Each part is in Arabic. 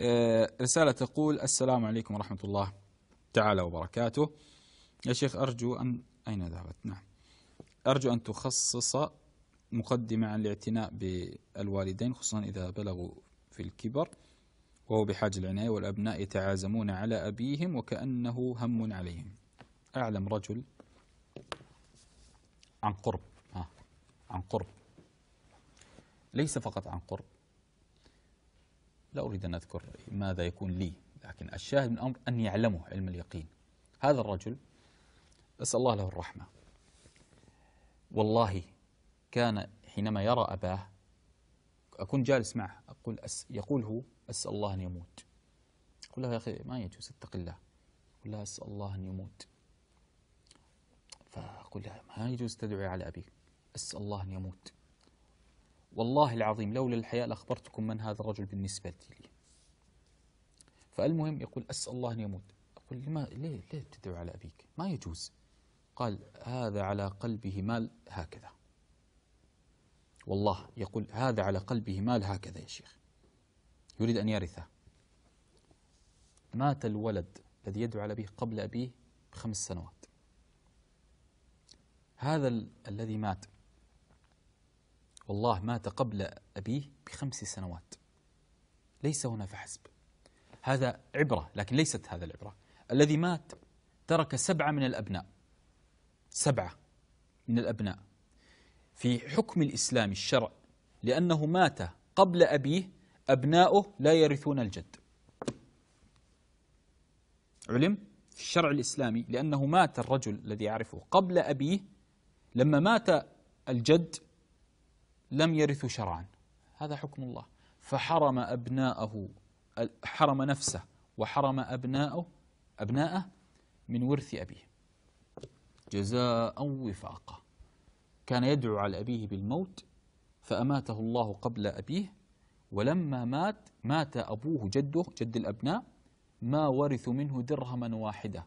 آه، رسالة تقول السلام عليكم ورحمة الله تعالى وبركاته يا شيخ أرجو أن أين ذهبت نعم أرجو أن تخصص مقدمة عن الاعتناء بالوالدين خصوصا إذا بلغوا في الكبر وهو بحاجة العناية والأبناء يتعازمون على أبيهم وكأنه هم عليهم أعلم رجل عن قرب ها عن قرب ليس فقط عن قرب لا أريد أن أذكر ماذا يكون لي لكن الشاهد من الأمر أن يعلمه علم اليقين هذا الرجل أسأل الله له الرحمة والله كان حينما يرى أباه أكون جالس معه أقول أس يقول هو أسأل الله أن يموت أقول له يا أخي ما يجوز اتق الله أقول له أسأل الله أن يموت فأقول له ما يجوز تدعي على أبيك أسأل الله أن يموت والله العظيم لولا الحياء لأخبرتكم من هذا الرجل بالنسبة لي فالمهم يقول أسأل الله أن يموت أقول لما ليه ليه تدعو على أبيك ما يجوز قال هذا على قلبه مال هكذا والله يقول هذا على قلبه مال هكذا يا شيخ يريد أن يرثه مات الولد الذي يدعو على أبيه قبل أبيه بخمس سنوات هذا الذي مات والله مات قبل أبيه بخمس سنوات ليس هنا فحسب هذا عبرة لكن ليست هذا العبرة الذي مات ترك سبعة من الأبناء سبعة من الأبناء في حكم الإسلام الشرع لأنه مات قبل أبيه أبناؤه لا يرثون الجد علم في الشرع الإسلامي لأنه مات الرجل الذي يعرفه قبل أبيه لما مات الجد لم يرثوا شرعا هذا حكم الله فحرم أبناءه حرم نفسه وحرم أبناءه أبناءه من ورث أبيه جزاء وفاقا كان يدعو على أبيه بالموت فأماته الله قبل أبيه ولما مات مات أبوه جده جد الأبناء ما ورثوا منه درهما واحدة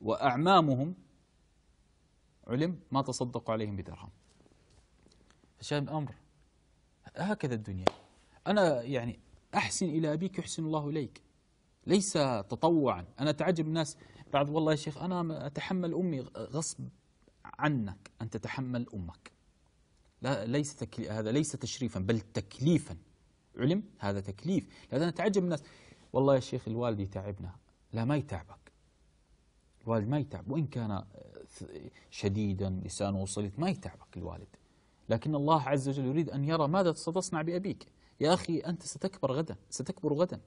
وأعمامهم علم ما تصدقوا عليهم بدرهم فشان الأمر هكذا الدنيا أنا يعني أحسن إلى أبيك يحسن الله إليك ليس تطوعا أنا أتعجب الناس بعض والله يا شيخ أنا أتحمل أمي غصب عنك أن تتحمل أمك لا ليس هذا ليس تشريفا بل تكليفا علم هذا تكليف لذا أنا أتعجب الناس والله يا شيخ الوالد يتعبنا لا ما يتعبك الوالد ما يتعب وإن كان شديدا لسانه وصلت ما يتعبك الوالد لكن الله عز وجل يريد أن يرى ماذا ستصنع بأبيك يا أخي أنت ستكبر غدا ستكبر غدا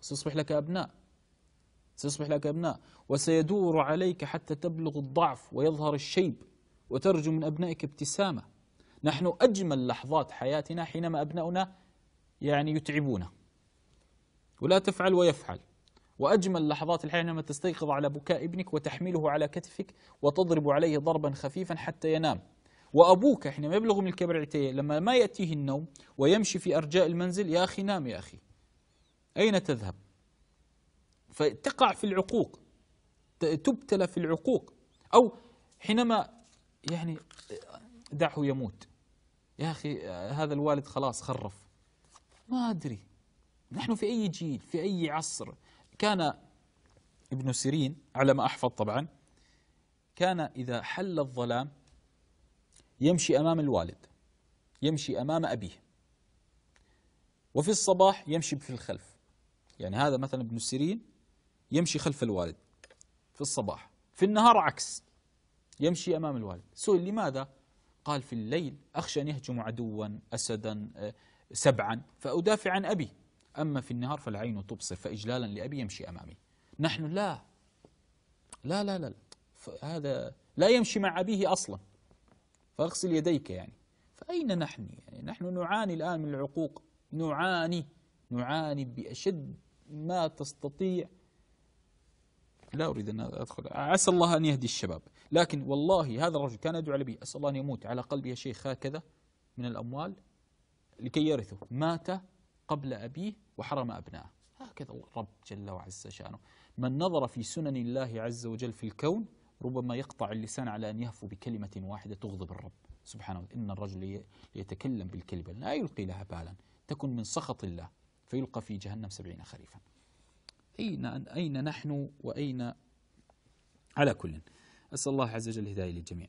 سيصبح لك أبناء سيصبح لك أبناء وسيدور عليك حتى تبلغ الضعف ويظهر الشيب وترجو من أبنائك ابتسامة نحن أجمل لحظات حياتنا حينما أبناؤنا يعني يتعبون ولا تفعل ويفعل وأجمل لحظات الحياة حينما تستيقظ على بكاء ابنك وتحمله على كتفك وتضرب عليه ضربا خفيفا حتى ينام وأبوك حينما يبلغ من الكبر عتية لما ما يأتيه النوم ويمشي في أرجاء المنزل يا أخي نام يا أخي أين تذهب فتقع في العقوق تبتلى في العقوق أو حينما يعني دعه يموت يا أخي هذا الوالد خلاص خرف ما أدري نحن في أي جيل في أي عصر كان ابن سيرين على ما أحفظ طبعا كان إذا حل الظلام يمشي أمام الوالد يمشي أمام أبيه وفي الصباح يمشي في الخلف يعني هذا مثلا ابن سيرين يمشي خلف الوالد في الصباح في النهار عكس يمشي أمام الوالد سئل لماذا؟ قال في الليل أخشى أن يهجم عدوا أسدا آه، سبعا فأدافع عن أبي أما في النهار فالعين تبصر فإجلالا لأبي يمشي أمامي نحن لا لا لا لا هذا لا يمشي مع أبيه أصلا فاغسل يديك يعني فأين نحن يعني نحن نعاني الآن من العقوق نعاني نعاني بأشد ما تستطيع لا أريد أن أدخل عسى الله أن يهدي الشباب لكن والله هذا الرجل كان يدعو لبي أسأل الله أن يموت على قلبي يا شيخ هكذا من الأموال لكي يرثه مات قبل أبيه وحرم أبنائه هكذا الرب جل وعز شأنه من نظر في سنن الله عز وجل في الكون ربما يقطع اللسان على أن يهفو بكلمة واحدة تغضب الرب سبحانه وتعالى إن الرجل يتكلم بالكلمة لا يلقي لها بالا تكن من سخط الله فيلقى في جهنم سبعين خريفا أين, أين نحن وأين على كل أسأل الله عز وجل الهداية للجميع